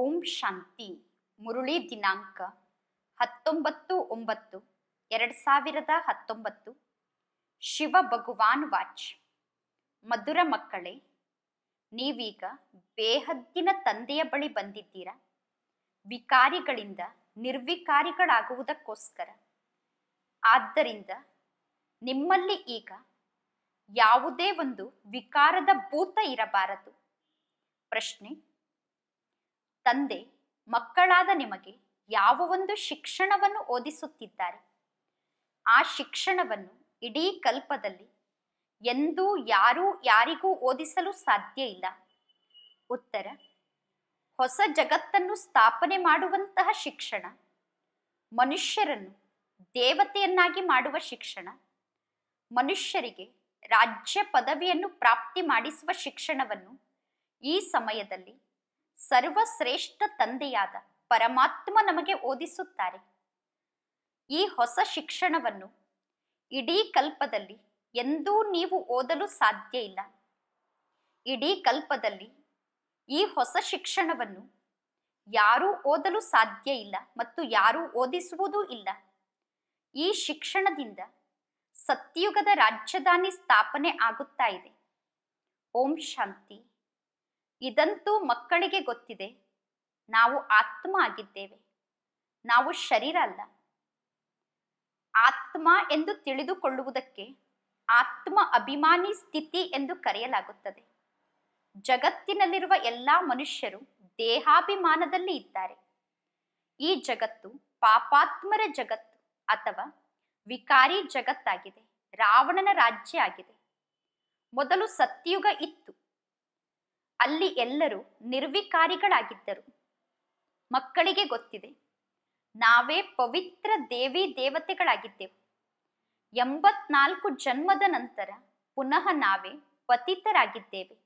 ಓಂ ಶಾಂತಿ ಮುರುಳಿ ದಿನಾಂಕ ಹತ್ತೊಂಬತ್ತು ಒಂಬತ್ತು ಎರಡು ಸಾವಿರದ ಹತ್ತೊಂಬತ್ತು ಶಿವ ಭಗವಾನ್ ವಾಚ್ ಮಧುರ ಮಕ್ಕಳೇ ನೀವೀಗ ಬೇಹದ್ದಿನ ತಂದೆಯ ಬಳಿ ಬಂದಿದ್ದೀರಾ ವಿಕಾರಿಗಳಿಂದ ನಿರ್ವಿಕಾರಿಗಳಾಗುವುದಕ್ಕೋಸ್ಕರ ಆದ್ದರಿಂದ ನಿಮ್ಮಲ್ಲಿ ಈಗ ಯಾವುದೇ ಒಂದು ವಿಕಾರದ ಭೂತ ಇರಬಾರದು ಪ್ರಶ್ನೆ ತಂದೆ ಮಕ್ಕಳಾದ ನಿಮಗೆ ಯಾವ ಒಂದು ಶಿಕ್ಷಣವನ್ನು ಓದಿಸುತ್ತಿದ್ದಾರೆ ಆ ಶಿಕ್ಷಣವನ್ನು ಇಡೀ ಕಲ್ಪದಲ್ಲಿ ಎಂದೂ ಯಾರೂ ಯಾರಿಗೂ ಓದಿಸಲು ಸಾಧ್ಯ ಇಲ್ಲ ಉತ್ತರ ಹೊಸ ಜಗತ್ತನ್ನು ಸ್ಥಾಪನೆ ಮಾಡುವಂತಹ ಶಿಕ್ಷಣ ಮನುಷ್ಯರನ್ನು ದೇವತೆಯನ್ನಾಗಿ ಮಾಡುವ ಶಿಕ್ಷಣ ಮನುಷ್ಯರಿಗೆ ರಾಜ್ಯ ಪದವಿಯನ್ನು ಪ್ರಾಪ್ತಿ ಮಾಡಿಸುವ ಶಿಕ್ಷಣವನ್ನು ಈ ಸಮಯದಲ್ಲಿ ಸರ್ವಶ್ರೇಷ್ಠ ತಂದೆಯಾದ ಪರಮಾತ್ಮ ನಮಗೆ ಓದಿಸುತ್ತಾರೆ ಈ ಹೊಸ ಶಿಕ್ಷಣವನ್ನು ಇಡೀ ಕಲ್ಪದಲ್ಲಿ ಎಂದೂ ನೀವು ಓದಲು ಸಾಧ್ಯ ಇಲ್ಲ ಇಡೀ ಕಲ್ಪದಲ್ಲಿ ಈ ಹೊಸ ಶಿಕ್ಷಣವನ್ನು ಯಾರೂ ಓದಲು ಸಾಧ್ಯ ಇಲ್ಲ ಮತ್ತು ಯಾರೂ ಓದಿಸುವುದೂ ಇಲ್ಲ ಈ ಶಿಕ್ಷಣದಿಂದ ಸತ್ಯುಗದ ರಾಜಧಾನಿ ಸ್ಥಾಪನೆ ಆಗುತ್ತಾ ಇದೆ ಓಂ ಶಾಂತಿ ಇದಂತೂ ಮಕ್ಕಳಿಗೆ ಗೊತ್ತಿದೆ ನಾವು ಆತ್ಮ ಆಗಿದ್ದೇವೆ ನಾವು ಶರೀರ ಅಲ್ಲ ಆತ್ಮ ಎಂದು ತಿಳಿದುಕೊಳ್ಳುವುದಕ್ಕೆ ಆತ್ಮ ಅಭಿಮಾನಿ ಸ್ಥಿತಿ ಎಂದು ಕರೆಯಲಾಗುತ್ತದೆ ಜಗತ್ತಿನಲ್ಲಿರುವ ಎಲ್ಲ ಮನುಷ್ಯರು ದೇಹಾಭಿಮಾನದಲ್ಲಿ ಇದ್ದಾರೆ ಈ ಜಗತ್ತು ಪಾಪಾತ್ಮರ ಜಗತ್ತು ಅಥವಾ ವಿಕಾರಿ ಜಗತ್ತಾಗಿದೆ ರಾವಣನ ರಾಜ್ಯ ಆಗಿದೆ ಮೊದಲು ಸತ್ಯುಗ ಇತ್ತು ಅಲ್ಲಿ ಎಲ್ಲರೂ ನಿರ್ವಿಕಾರಿಗಳಾಗಿದ್ದರು ಮಕ್ಕಳಿಗೆ ಗೊತ್ತಿದೆ ನಾವೇ ಪವಿತ್ರ ದೇವಿ ದೇವತೆಗಳಾಗಿದ್ದೆವು ಎಂಬತ್ನಾಲ್ಕು ಜನ್ಮದ ನಂತರ ಪುನಃ ನಾವೇ ಪತಿತರಾಗಿದ್ದೇವೆ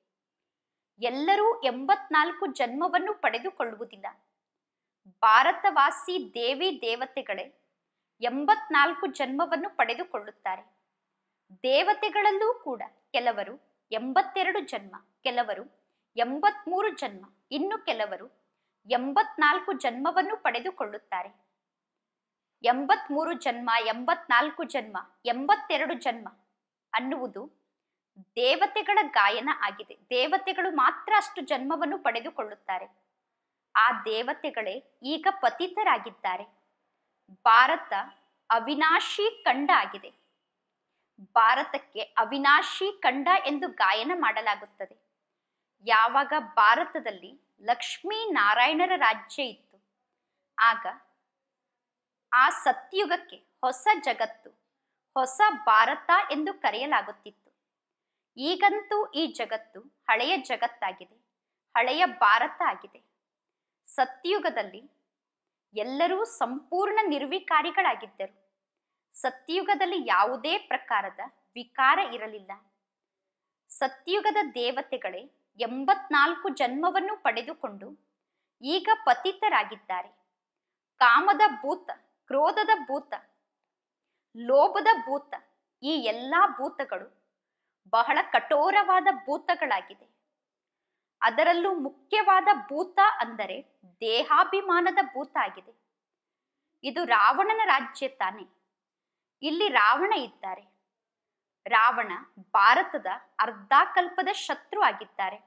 ಎಲ್ಲರೂ ಎಂಬತ್ನಾಲ್ಕು ಜನ್ಮವನ್ನು ಪಡೆದುಕೊಳ್ಳುವುದಿಲ್ಲ ಭಾರತವಾಸಿ ದೇವಿ ದೇವತೆಗಳೇ ಎಂಬತ್ನಾಲ್ಕು ಜನ್ಮವನ್ನು ಪಡೆದುಕೊಳ್ಳುತ್ತಾರೆ ದೇವತೆಗಳಲ್ಲೂ ಕೂಡ ಕೆಲವರು ಎಂಬತ್ತೆರಡು ಜನ್ಮ ಕೆಲವರು ಎಂಬತ್ಮೂರು ಜನ್ಮ ಇನ್ನು ಕೆಲವರು ಎಂಬತ್ನಾಲ್ಕು ಜನ್ಮವನ್ನು ಪಡೆದುಕೊಳ್ಳುತ್ತಾರೆ ಎಂಬತ್ಮೂರು ಜನ್ಮ ಎಂಬತ್ನಾಲ್ಕು ಜನ್ಮ ಎಂಬತ್ತೆರಡು ಜನ್ಮ ಅನ್ನುವುದು ದೇವತೆಗಳ ಗಾಯನ ಆಗಿದೆ ದೇವತೆಗಳು ಮಾತ್ರ ಅಷ್ಟು ಜನ್ಮವನ್ನು ಪಡೆದುಕೊಳ್ಳುತ್ತಾರೆ ಆ ದೇವತೆಗಳೇ ಈಗ ಪತಿತರಾಗಿದ್ದಾರೆ ಭಾರತ ಅವಿನಾಶಿ ಖಂಡ ಆಗಿದೆ ಭಾರತಕ್ಕೆ ಅವಿನಾಶಿ ಖಂಡ ಎಂದು ಗಾಯನ ಮಾಡಲಾಗುತ್ತದೆ ಯಾವಾಗ ಭಾರತದಲ್ಲಿ ಲಕ್ಷ್ಮೀ ನಾರಾಯಣರ ರಾಜ್ಯ ಇತ್ತು ಆಗ ಆ ಸತ್ಯುಗಕ್ಕೆ ಹೊಸ ಜಗತ್ತು ಹೊಸ ಭಾರತ ಎಂದು ಕರೆಯಲಾಗುತ್ತಿತ್ತು ಈಗಂತೂ ಈ ಜಗತ್ತು ಹಳೆಯ ಜಗತ್ತಾಗಿದೆ ಹಳೆಯ ಭಾರತ ಆಗಿದೆ ಸತ್ಯುಗದಲ್ಲಿ ಎಲ್ಲರೂ ಸಂಪೂರ್ಣ ನಿರ್ವಿಕಾರಿಗಳಾಗಿದ್ದರು ಸತ್ಯುಗದಲ್ಲಿ ಯಾವುದೇ ಪ್ರಕಾರದ ವಿಕಾರ ಇರಲಿಲ್ಲ ಸತ್ಯುಗದ ದೇವತೆಗಳೇ ಎಂಬತ್ನಾಲ್ಕು ಜನ್ಮವನ್ನು ಪಡೆದುಕೊಂಡು ಈಗ ಪತಿತರಾಗಿದ್ದಾರೆ ಕಾಮದ ಭೂತ ಕ್ರೋಧದ ಭೂತ ಲೋಭದ ಭೂತ ಈ ಎಲ್ಲ ಭೂತಗಳು ಬಹಳ ಕಠೋರವಾದ ಭೂತಗಳಾಗಿದೆ ಅದರಲ್ಲೂ ಮುಖ್ಯವಾದ ಭೂತ ಅಂದರೆ ದೇಹಾಭಿಮಾನದ ಭೂತ ಆಗಿದೆ ಇದು ರಾವಣನ ರಾಜ್ಯ ತಾನೆ ಇಲ್ಲಿ ರಾವಣ ಇದ್ದಾರೆ ರಾವಣ ಭಾರತದ ಅರ್ಧಾಕಲ್ಪದ ಶತ್ರು ಆಗಿದ್ದಾರೆ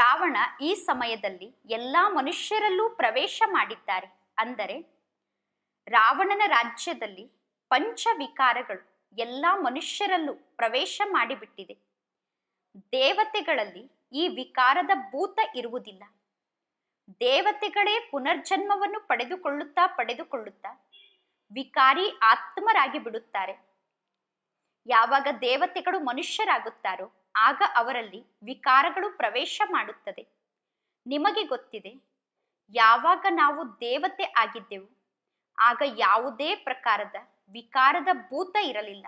ರಾವಣ ಈ ಸಮಯದಲ್ಲಿ ಎಲ್ಲ ಮನುಷ್ಯರಲ್ಲೂ ಪ್ರವೇಶ ಮಾಡಿದ್ದಾರೆ ಅಂದರೆ ರಾವಣನ ರಾಜ್ಯದಲ್ಲಿ ಪಂಚವಿಕಾರಗಳು ಎಲ್ಲ ಮನುಷ್ಯರಲ್ಲೂ ಪ್ರವೇಶ ಮಾಡಿಬಿಟ್ಟಿದೆ ದೇವತೆಗಳಲ್ಲಿ ಈ ವಿಕಾರದ ಭೂತ ಇರುವುದಿಲ್ಲ ದೇವತೆಗಳೇ ಪುನರ್ಜನ್ಮವನ್ನು ಪಡೆದುಕೊಳ್ಳುತ್ತಾ ಪಡೆದುಕೊಳ್ಳುತ್ತಾ ವಿಕಾರಿ ಆತ್ಮರಾಗಿ ಬಿಡುತ್ತಾರೆ ಯಾವಾಗ ದೇವತೆಗಳು ಮನುಷ್ಯರಾಗುತ್ತಾರೋ ಆಗ ಅವರಲ್ಲಿ ವಿಕಾರಗಳು ಪ್ರವೇಶ ಮಾಡುತ್ತದೆ ನಿಮಗೆ ಗೊತ್ತಿದೆ ಯಾವಾಗ ನಾವು ದೇವತೆ ಆಗಿದ್ದೆವು ಆಗ ಯಾವುದೇ ಪ್ರಕಾರದ ವಿಕಾರದ ಭೂತ ಇರಲಿಲ್ಲ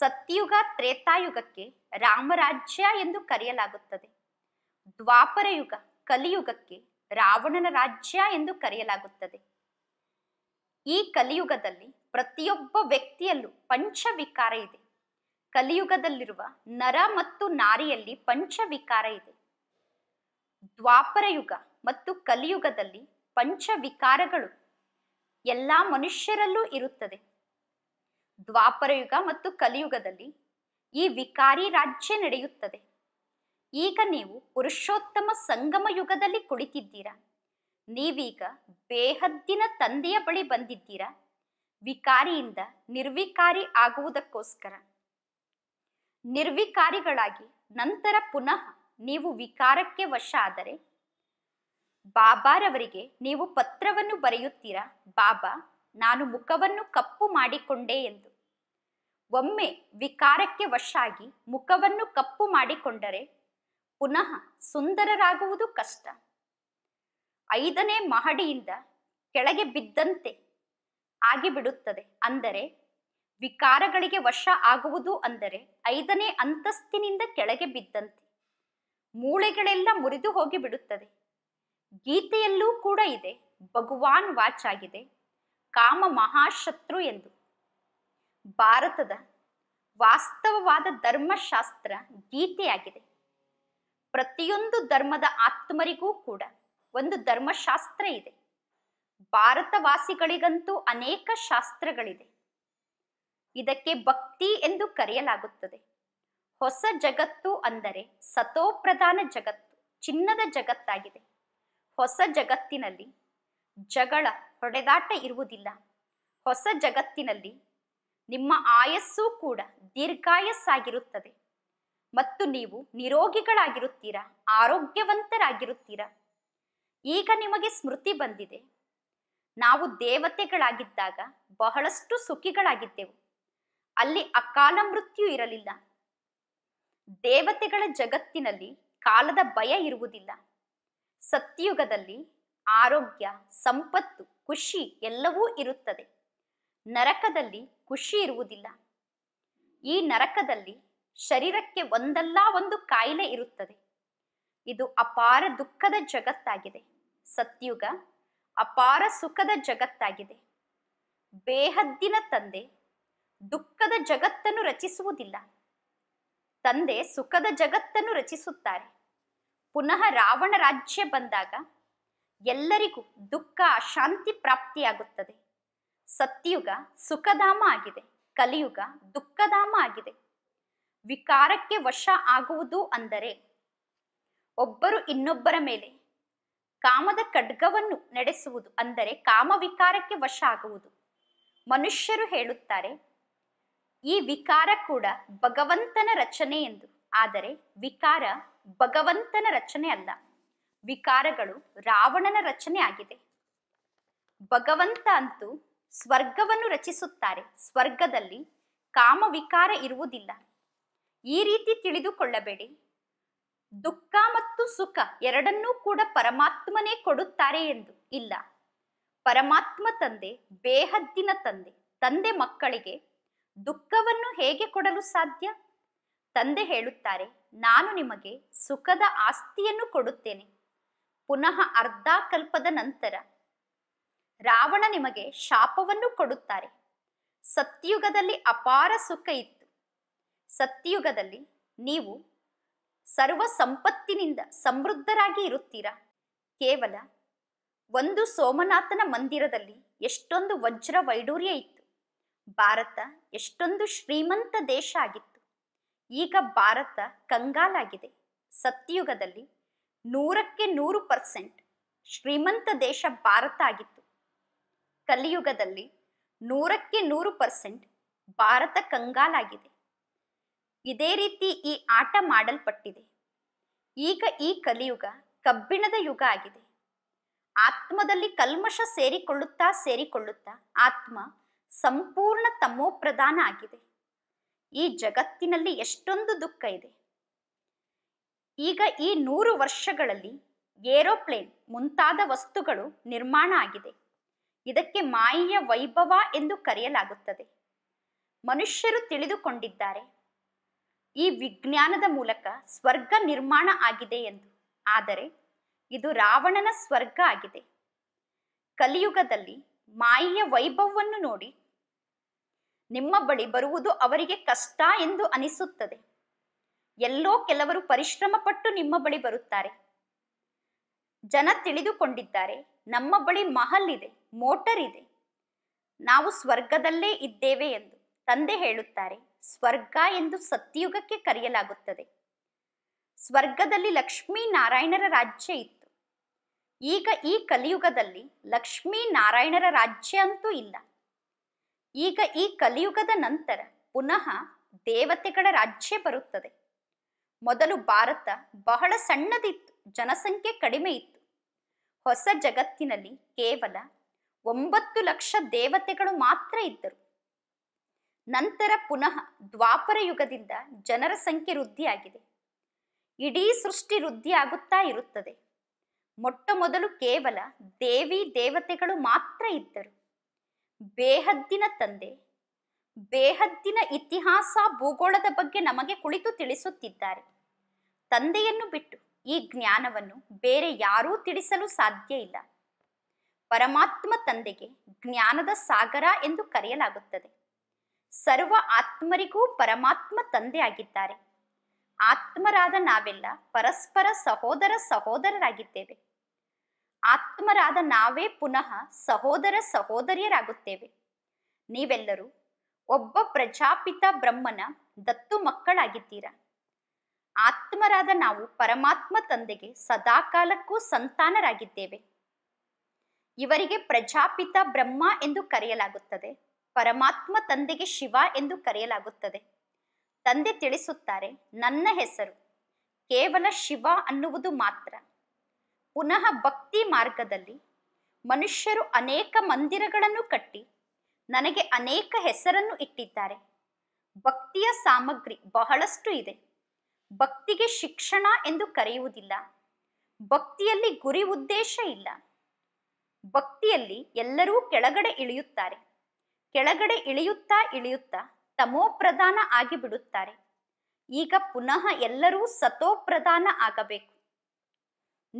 ಸತ್ಯುಗ ತ್ರೇತಾಯುಗಕ್ಕೆ ರಾಮರಾಜ್ಯ ಎಂದು ಕರೆಯಲಾಗುತ್ತದೆ ದ್ವಾಪರ ಯುಗ ಕಲಿಯುಗಕ್ಕೆ ರಾವಣನ ರಾಜ್ಯ ಎಂದು ಕರೆಯಲಾಗುತ್ತದೆ ಈ ಕಲಿಯುಗದಲ್ಲಿ ಪ್ರತಿಯೊಬ್ಬ ವ್ಯಕ್ತಿಯಲ್ಲೂ ಪಂಚವಿಕಾರ ಇದೆ ಕಲಿಯುಗದಲ್ಲಿರುವ ನರ ಮತ್ತು ನಾರಿಯಲ್ಲಿ ಪಂಚವಿಕಾರ ಇದೆ ದ್ವಾಪರಯುಗ ಮತ್ತು ಕಲಿಯುಗದಲ್ಲಿ ಪಂಚವಿಕಾರಗಳು ಎಲ್ಲ ಮನುಷ್ಯರಲ್ಲೂ ಇರುತ್ತದೆ ದ್ವಾಪರಯುಗ ಮತ್ತು ಕಲಿಯುಗದಲ್ಲಿ ಈ ವಿಕಾರಿ ರಾಜ್ಯ ನಡೆಯುತ್ತದೆ ಈಗ ನೀವು ಪುರುಷೋತ್ತಮ ಸಂಗಮ ಯುಗದಲ್ಲಿ ಕುಳಿತಿದ್ದೀರಾ ನೀವೀಗ ಬೇಹದ್ದಿನ ತಂದೆಯ ಬಳಿ ಬಂದಿದ್ದೀರಾ ವಿಕಾರಿಯಿಂದ ನಿರ್ವಿಕಾರಿ ಆಗುವುದಕ್ಕೋಸ್ಕರ ನಿರ್ವಿಕಾರಿಗಳಾಗಿ ನಂತರ ಪುನಃ ನೀವು ವಿಕಾರಕ್ಕೆ ವಶ ಆದರೆ ಬಾಬಾರವರಿಗೆ ನೀವು ಪತ್ರವನ್ನು ಬರೆಯುತ್ತೀರಾ ಬಾಬಾ ನಾನು ಮುಖವನ್ನು ಕಪ್ಪು ಮಾಡಿಕೊಂಡೆ ಎಂದು ಒಮ್ಮೆ ವಿಕಾರಕ್ಕೆ ವಶಾಗಿ ಮುಖವನ್ನು ಕಪ್ಪು ಮಾಡಿಕೊಂಡರೆ ಪುನಃ ಸುಂದರರಾಗುವುದು ಕಷ್ಟ ಐದನೇ ಮಹಡಿಯಿಂದ ಕೆಳಗೆ ಬಿದ್ದಂತೆ ಆಗಿಬಿಡುತ್ತದೆ ಅಂದರೆ ವಿಕಾರಗಳಿಗೆ ವಶ ಆಗುವುದು ಅಂದರೆ ಐದನೇ ಅಂತಸ್ತಿನಿಂದ ಕೆಳಗೆ ಬಿದ್ದಂತೆ ಮೂಳೆಗಳೆಲ್ಲ ಮುರಿದು ಹೋಗಿ ಬಿಡುತ್ತದೆ ಗೀತೆಯಲ್ಲೂ ಕೂಡ ಇದೆ ಭಗವಾನ್ ವಾಚಾಗಿದೆ ಕಾಮ ಮಹಾಶತ್ರು ಎಂದು ಭಾರತದ ವಾಸ್ತವವಾದ ಧರ್ಮಶಾಸ್ತ್ರ ಗೀತೆಯಾಗಿದೆ ಪ್ರತಿಯೊಂದು ಧರ್ಮದ ಆತ್ಮರಿಗೂ ಕೂಡ ಒಂದು ಧರ್ಮಶಾಸ್ತ್ರ ಇದೆ ಭಾರತವಾಸಿಗಳಿಗಂತೂ ಅನೇಕ ಶಾಸ್ತ್ರಗಳಿದೆ ಇದಕ್ಕೆ ಭಕ್ತಿ ಎಂದು ಕರೆಯಲಾಗುತ್ತದೆ ಹೊಸ ಜಗತ್ತು ಅಂದರೆ ಸತೋಪ್ರಧಾನ ಜಗತ್ತು ಚಿನ್ನದ ಜಗತ್ತಾಗಿದೆ ಹೊಸ ಜಗತ್ತಿನಲ್ಲಿ ಜಗಳ ಹೊಡೆದಾಟ ಇರುವುದಿಲ್ಲ ಹೊಸ ಜಗತ್ತಿನಲ್ಲಿ ನಿಮ್ಮ ಆಯಸ್ಸು ಕೂಡ ದೀರ್ಘಾಯಸ್ಸಾಗಿರುತ್ತದೆ ಮತ್ತು ನೀವು ನಿರೋಗಿಗಳಾಗಿರುತ್ತೀರಾ ಆರೋಗ್ಯವಂತರಾಗಿರುತ್ತೀರಾ ಈಗ ನಿಮಗೆ ಸ್ಮೃತಿ ಬಂದಿದೆ ನಾವು ದೇವತೆಗಳಾಗಿದ್ದಾಗ ಬಹಳಷ್ಟು ಸುಖಿಗಳಾಗಿದ್ದೆವು ಅಲ್ಲಿ ಅಕಾಲ ಮೃತ್ಯು ಇರಲಿಲ್ಲ ದೇವತೆಗಳ ಜಗತ್ತಿನಲ್ಲಿ ಕಾಲದ ಭಯ ಇರುವುದಿಲ್ಲ ಸತ್ಯುಗದಲ್ಲಿ ಆರೋಗ್ಯ ಸಂಪತ್ತು ಖುಷಿ ಎಲ್ಲವೂ ಇರುತ್ತದೆ ನರಕದಲ್ಲಿ ಖುಷಿ ಇರುವುದಿಲ್ಲ ಈ ನರಕದಲ್ಲಿ ಶರೀರಕ್ಕೆ ಒಂದಲ್ಲ ಒಂದು ಕಾಯಿಲೆ ಇರುತ್ತದೆ ಇದು ಅಪಾರ ದುಃಖದ ಜಗತ್ತಾಗಿದೆ ಸತ್ಯುಗ ಅಪಾರ ಸುಖದ ಜಗತ್ತಾಗಿದೆ ಬೇಹದ್ದಿನ ತಂದೆ ದುಃಖದ ಜಗತ್ತನ್ನು ರಚಿಸುವುದಿಲ್ಲ ತಂದೆ ಸುಖದ ಜಗತ್ತನ್ನು ರಚಿಸುತ್ತಾರೆ ಪುನಃ ರಾವಣ ರಾಜ್ಯ ಬಂದಾಗ ಎಲ್ಲರಿಗೂ ದುಃಖ ಅಶಾಂತಿ ಪ್ರಾಪ್ತಿಯಾಗುತ್ತದೆ ಸತ್ಯುಗ ಸುಖಧಾಮ ಆಗಿದೆ ಕಲಿಯುಗ ದುಃಖಧಾಮ ಆಗಿದೆ ವಿಕಾರಕ್ಕೆ ವಶ ಆಗುವುದು ಅಂದರೆ ಒಬ್ಬರು ಇನ್ನೊಬ್ಬರ ಮೇಲೆ ಕಾಮದ ಖಡ್ಗವನ್ನು ನಡೆಸುವುದು ಅಂದರೆ ಕಾಮ ವಿಕಾರಕ್ಕೆ ವಶ ಆಗುವುದು ಮನುಷ್ಯರು ಹೇಳುತ್ತಾರೆ ಈ ವಿಕಾರ ಕೂಡ ಭಗವಂತನ ರಚನೆ ಎಂದು ಆದರೆ ವಿಕಾರ ಭಗವಂತನ ರಚನೆ ಅಲ್ಲ ವಿಕಾರಗಳು ರಾವಣನ ರಚನೆ ಆಗಿದೆ ಭಗವಂತ ಅಂತೂ ಸ್ವರ್ಗವನ್ನು ರಚಿಸುತ್ತಾರೆ ಸ್ವರ್ಗದಲ್ಲಿ ಕಾಮ ವಿಕಾರ ಇರುವುದಿಲ್ಲ ಈ ರೀತಿ ತಿಳಿದುಕೊಳ್ಳಬೇಡಿ ದುಃಖ ಮತ್ತು ಸುಖ ಎರಡನ್ನೂ ಕೂಡ ಪರಮಾತ್ಮನೇ ಕೊಡುತ್ತಾರೆ ಎಂದು ಇಲ್ಲ ಪರಮಾತ್ಮ ತಂದೆ ಬೇಹದ್ದಿನ ತಂದೆ ತಂದೆ ಮಕ್ಕಳಿಗೆ ದುಃಖವನ್ನು ಹೇಗೆ ಕೊಡಲು ಸಾಧ್ಯ ತಂದೆ ಹೇಳುತ್ತಾರೆ ನಾನು ನಿಮಗೆ ಸುಖದ ಆಸ್ತಿಯನ್ನು ಕೊಡುತ್ತೇನೆ ಪುನಃ ಅರ್ಧ ಕಲ್ಪದ ನಂತರ ರಾವಣ ನಿಮಗೆ ಶಾಪವನ್ನು ಕೊಡುತ್ತಾರೆ ಸತ್ಯುಗದಲ್ಲಿ ಅಪಾರ ಸುಖ ಇತ್ತು ಸತ್ಯುಗದಲ್ಲಿ ನೀವು ಸರ್ವ ಸಂಪತ್ತಿನಿಂದ ಸಮೃದ್ಧರಾಗಿ ಇರುತ್ತೀರಾ ಕೇವಲ ಒಂದು ಸೋಮನಾಥನ ಮಂದಿರದಲ್ಲಿ ಎಷ್ಟೊಂದು ವಜ್ರ ವೈಡೂರ್ಯ ಇತ್ತು ಭಾರತ ಎಷ್ಟೊಂದು ಶ್ರೀಮಂತ ದೇಶ ಆಗಿತ್ತು ಈಗ ಭಾರತ ಕಂಗಾಲಾಗಿದೆ ಸತ್ಯುಗದಲ್ಲಿ ನೂರಕ್ಕೆ ನೂರು ಪರ್ಸೆಂಟ್ ಶ್ರೀಮಂತ ದೇಶ ಭಾರತ ಆಗಿತ್ತು ಕಲಿಯುಗದಲ್ಲಿ ನೂರಕ್ಕೆ ನೂರು ಪರ್ಸೆಂಟ್ ಭಾರತ ಕಂಗಾಲಾಗಿದೆ ಇದೇ ರೀತಿ ಈ ಆಟ ಮಾಡಲ್ಪಟ್ಟಿದೆ ಈಗ ಈ ಕಲಿಯುಗ ಕಬ್ಬಿಣದ ಯುಗ ಆಗಿದೆ ಆತ್ಮದಲ್ಲಿ ಕಲ್ಮಶ ಸೇರಿಕೊಳ್ಳುತ್ತಾ ಸೇರಿಕೊಳ್ಳುತ್ತಾ ಆತ್ಮ ಸಂಪೂರ್ಣ ತಮೋಪ್ರಧಾನ ಆಗಿದೆ ಈ ಜಗತ್ತಿನಲ್ಲಿ ಎಷ್ಟೊಂದು ದುಃಖ ಇದೆ ಈಗ ಈ ನೂರು ವರ್ಷಗಳಲ್ಲಿ ಏರೋಪ್ಲೇನ್ ಮುಂತಾದ ವಸ್ತುಗಳು ನಿರ್ಮಾಣ ಆಗಿದೆ ಇದಕ್ಕೆ ಮಾಯೆಯ ವೈಭವ ಎಂದು ಕರೆಯಲಾಗುತ್ತದೆ ಮನುಷ್ಯರು ತಿಳಿದುಕೊಂಡಿದ್ದಾರೆ ಈ ವಿಜ್ಞಾನದ ಮೂಲಕ ಸ್ವರ್ಗ ನಿರ್ಮಾಣ ಆಗಿದೆ ಎಂದು ಆದರೆ ಇದು ರಾವಣನ ಸ್ವರ್ಗ ಆಗಿದೆ ಕಲಿಯುಗದಲ್ಲಿ ಮಾಯೆಯ ವೈಭವವನ್ನು ನೋಡಿ ನಿಮ್ಮ ಬಳಿ ಬರುವುದು ಅವರಿಗೆ ಕಷ್ಟ ಎಂದು ಅನಿಸುತ್ತದೆ ಎಲ್ಲೋ ಕೆಲವರು ಪರಿಶ್ರಮ ಪಟ್ಟು ನಿಮ್ಮ ಬಳಿ ಬರುತ್ತಾರೆ ಜನ ತಿಳಿದುಕೊಂಡಿದ್ದಾರೆ ನಮ್ಮ ಬಳಿ ಮಹಲ್ ಇದೆ ಮೋಟರ್ ಇದೆ ನಾವು ಸ್ವರ್ಗದಲ್ಲೇ ಇದ್ದೇವೆ ಎಂದು ತಂದೆ ಹೇಳುತ್ತಾರೆ ಸ್ವರ್ಗ ಎಂದು ಸತ್ಯಯುಗಕ್ಕೆ ಕರೆಯಲಾಗುತ್ತದೆ ಸ್ವರ್ಗದಲ್ಲಿ ಲಕ್ಷ್ಮೀ ನಾರಾಯಣರ ರಾಜ್ಯ ಇತ್ತು ಈಗ ಈ ಕಲಿಯುಗದಲ್ಲಿ ಲಕ್ಷ್ಮೀ ನಾರಾಯಣರ ರಾಜ್ಯ ಅಂತೂ ಇಲ್ಲ ಈಗ ಈ ಕಲಿಯುಗದ ನಂತರ ಪುನಃ ದೇವತೆಗಳ ರಾಜ್ಯ ಬರುತ್ತದೆ ಮೊದಲು ಭಾರತ ಬಹಳ ಸಣ್ಣದಿತ್ತು ಜನಸಂಖ್ಯೆ ಕಡಿಮೆ ಇತ್ತು ಹೊಸ ಜಗತ್ತಿನಲ್ಲಿ ಕೇವಲ ಒಂಬತ್ತು ಲಕ್ಷ ದೇವತೆಗಳು ಮಾತ್ರ ಇದ್ದರು ನಂತರ ಪುನಃ ದ್ವಾಪರ ಯುಗದಿಂದ ಜನರ ಸಂಖ್ಯೆ ವೃದ್ಧಿಯಾಗಿದೆ ಇಡೀ ಸೃಷ್ಟಿ ವೃದ್ಧಿಯಾಗುತ್ತಾ ಇರುತ್ತದೆ ಮೊಟ್ಟ ಮೊದಲು ಕೇವಲ ದೇವಿ ದೇವತೆಗಳು ಮಾತ್ರ ಇದ್ದರು ಬೇಹದ್ದಿನ ತಂದೆ ಬೇಹದ್ದಿನ ಇತಿಹಾಸ ಭೂಗೋಳದ ಬಗ್ಗೆ ನಮಗೆ ಕುಳಿತು ತಿಳಿಸುತ್ತಿದ್ದಾರೆ ತಂದೆಯನ್ನು ಬಿಟ್ಟು ಈ ಜ್ಞಾನವನ್ನು ಬೇರೆ ಯಾರೂ ತಿಳಿಸಲು ಸಾಧ್ಯ ಇಲ್ಲ ಪರಮಾತ್ಮ ತಂದೆಗೆ ಜ್ಞಾನದ ಸಾಗರ ಎಂದು ಕರೆಯಲಾಗುತ್ತದೆ ಸರ್ವ ಆತ್ಮರಿಗೂ ಪರಮಾತ್ಮ ತಂದೆಯಾಗಿದ್ದಾರೆ ಆತ್ಮರಾದ ನಾವೆಲ್ಲ ಪರಸ್ಪರ ಸಹೋದರ ಸಹೋದರರಾಗಿದ್ದೇವೆ ಆತ್ಮರಾದ ನಾವೇ ಪುನಃ ಸಹೋದರ ಸಹೋದರಿಯರಾಗುತ್ತೇವೆ ನೀವೆಲ್ಲರೂ ಒಬ್ಬ ಪ್ರಜಾಪಿತ ಬ್ರಹ್ಮನ ದತ್ತು ಮಕ್ಕಳಾಗಿದ್ದೀರಾ ಆತ್ಮರಾದ ನಾವು ಪರಮಾತ್ಮ ತಂದೆಗೆ ಸದಾಕಾಲಕ್ಕೂ ಸಂತಾನರಾಗಿದ್ದೇವೆ ಇವರಿಗೆ ಪ್ರಜಾಪಿತ ಬ್ರಹ್ಮ ಎಂದು ಕರೆಯಲಾಗುತ್ತದೆ ಪರಮಾತ್ಮ ತಂದೆಗೆ ಶಿವ ಎಂದು ಕರೆಯಲಾಗುತ್ತದೆ ತಂದೆ ತಿಳಿಸುತ್ತಾರೆ ನನ್ನ ಹೆಸರು ಕೇವಲ ಶಿವ ಅನ್ನುವುದು ಮಾತ್ರ ಪುನಃ ಭಕ್ತಿ ಮಾರ್ಗದಲ್ಲಿ ಮನುಷ್ಯರು ಅನೇಕ ಮಂದಿರಗಳನ್ನು ಕಟ್ಟಿ ನನಗೆ ಅನೇಕ ಹೆಸರನ್ನು ಇಟ್ಟಿದ್ದಾರೆ ಭಕ್ತಿಯ ಸಾಮಗ್ರಿ ಬಹಳಷ್ಟು ಇದೆ ಭಕ್ತಿಗೆ ಶಿಕ್ಷಣ ಎಂದು ಕರೆಯುವುದಿಲ್ಲ ಭಕ್ತಿಯಲ್ಲಿ ಗುರಿ ಉದ್ದೇಶ ಇಲ್ಲ ಭಕ್ತಿಯಲ್ಲಿ ಎಲ್ಲರೂ ಕೆಳಗಡೆ ಇಳಿಯುತ್ತಾರೆ ಕೆಳಗಡೆ ಇಳಿಯುತ್ತಾ ಇಳಿಯುತ್ತಾ ತಮೋಪ್ರಧಾನ ಆಗಿಬಿಡುತ್ತಾರೆ ಈಗ ಪುನಃ ಎಲ್ಲರೂ ಸತೋಪ್ರಧಾನ ಆಗಬೇಕು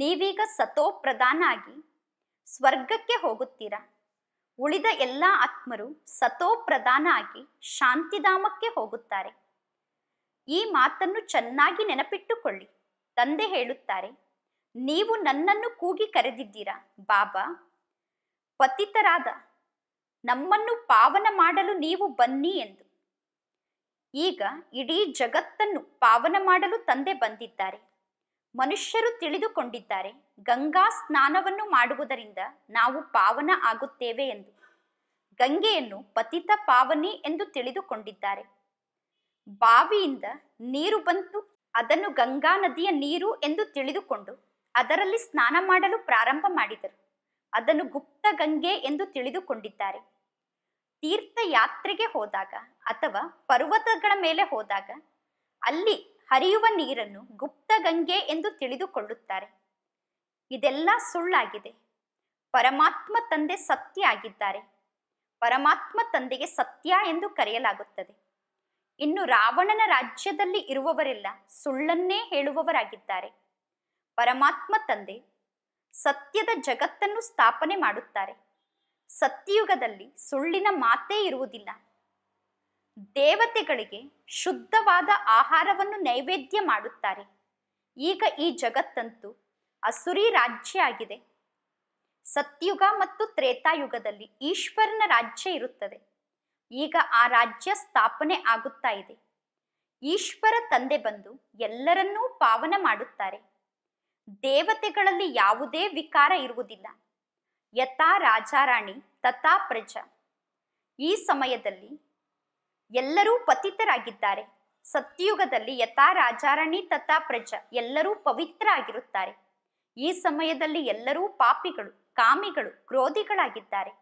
ನೀವೀಗ ಸತೋಪ್ರಧಾನ ಆಗಿ ಸ್ವರ್ಗಕ್ಕೆ ಹೋಗುತ್ತೀರಾ ಉಳಿದ ಎಲ್ಲ ಆತ್ಮರು ಸತೋಪ್ರಧಾನ ಆಗಿ ಶಾಂತಿಧಾಮಕ್ಕೆ ಹೋಗುತ್ತಾರೆ ಈ ಮಾತನ್ನು ಚೆನ್ನಾಗಿ ನೆನಪಿಟ್ಟುಕೊಳ್ಳಿ ತಂದೆ ಹೇಳುತ್ತಾರೆ ನೀವು ನನ್ನನ್ನು ಕೂಗಿ ಕರೆದಿದ್ದೀರಾ ಬಾಬಾ ಪತಿತರಾದ ನಮ್ಮನ್ನು ಪಾವನ ಮಾಡಲು ನೀವು ಬನ್ನಿ ಎಂದು ಈಗ ಇಡೀ ಜಗತ್ತನ್ನು ಪಾವನ ಮಾಡಲು ತಂದೆ ಬಂದಿದ್ದಾರೆ ಮನುಷ್ಯರು ತಿಳಿದುಕೊಂಡಿದ್ದಾರೆ ಗಂಗಾ ಸ್ನಾನವನ್ನು ಮಾಡುವುದರಿಂದ ನಾವು ಪಾವನ ಆಗುತ್ತೇವೆ ಎಂದು ಗಂಗೆಯನ್ನು ಪತಿತ ಪಾವನಿ ಎಂದು ತಿಳಿದುಕೊಂಡಿದ್ದಾರೆ ಬಾವಿಯಿಂದ ನೀರು ಬಂತು ಅದನ್ನು ಗಂಗಾ ನದಿಯ ನೀರು ಎಂದು ತಿಳಿದುಕೊಂಡು ಅದರಲ್ಲಿ ಸ್ನಾನ ಮಾಡಲು ಪ್ರಾರಂಭ ಮಾಡಿದರು ಅದನ್ನು ಗುಪ್ತ ಗಂಗೆ ಎಂದು ತಿಳಿದುಕೊಂಡಿದ್ದಾರೆ ತೀರ್ಥಯಾತ್ರೆಗೆ ಹೋದಾಗ ಅಥವಾ ಪರ್ವತಗಳ ಮೇಲೆ ಹೋದಾಗ ಅಲ್ಲಿ ಹರಿಯುವ ನೀರನ್ನು ಗುಪ್ತಗಂಗೆ ಎಂದು ತಿಳಿದುಕೊಳ್ಳುತ್ತಾರೆ ಇದೆಲ್ಲ ಸುಳ್ಳಾಗಿದೆ ಪರಮಾತ್ಮ ತಂದೆ ಸತ್ಯ ಆಗಿದ್ದಾರೆ ಪರಮಾತ್ಮ ತಂದೆಗೆ ಸತ್ಯ ಎಂದು ಕರೆಯಲಾಗುತ್ತದೆ ಇನ್ನು ರಾವಣನ ರಾಜ್ಯದಲ್ಲಿ ಇರುವವರೆಲ್ಲ ಸುಳ್ಳನ್ನೇ ಹೇಳುವವರಾಗಿದ್ದಾರೆ ಪರಮಾತ್ಮ ತಂದೆ ಸತ್ಯದ ಜಗತ್ತನ್ನು ಸ್ಥಾಪನೆ ಮಾಡುತ್ತಾರೆ ಸತ್ಯಯುಗದಲ್ಲಿ ಸುಳ್ಳಿನ ಮಾತೇ ಇರುವುದಿಲ್ಲ ದೇವತೆಗಳಿಗೆ ಶುದ್ಧವಾದ ಆಹಾರವನ್ನು ನೈವೇದ್ಯ ಮಾಡುತ್ತಾರೆ ಈಗ ಈ ಜಗತ್ತಂತೂ ಅಸುರಿ ರಾಜ್ಯ ಆಗಿದೆ ಸತ್ಯುಗ ಮತ್ತು ತ್ರೇತಾಯುಗದಲ್ಲಿ ಈಶ್ವರನ ರಾಜ್ಯ ಇರುತ್ತದೆ ಈಗ ಆ ರಾಜ್ಯ ಸ್ಥಾಪನೆ ಆಗುತ್ತಾ ಇದೆ ಈಶ್ವರ ತಂದೆ ಬಂದು ಎಲ್ಲರನ್ನೂ ಪಾವನ ಮಾಡುತ್ತಾರೆ ದೇವತೆಗಳಲ್ಲಿ ಯಾವುದೇ ವಿಕಾರ ಇರುವುದಿಲ್ಲ ಯಥಾ ರಾಜಾರಾಣಿ ತಥಾ ಪ್ರಜಾ ಈ ಸಮಯದಲ್ಲಿ ಎಲ್ಲರೂ ಪತಿತರಾಗಿದ್ದಾರೆ ಸತ್ಯುಗದಲ್ಲಿ ಯಥಾ ರಾಜಾರಣಿ ತಥಾ ಪ್ರಜ ಎಲ್ಲರೂ ಪವಿತ್ರ ಆಗಿರುತ್ತಾರೆ ಈ ಸಮಯದಲ್ಲಿ ಎಲ್ಲರೂ ಪಾಪಿಗಳು ಕಾಮಿಗಳು ಕ್ರೋಧಿಗಳಾಗಿದ್ದಾರೆ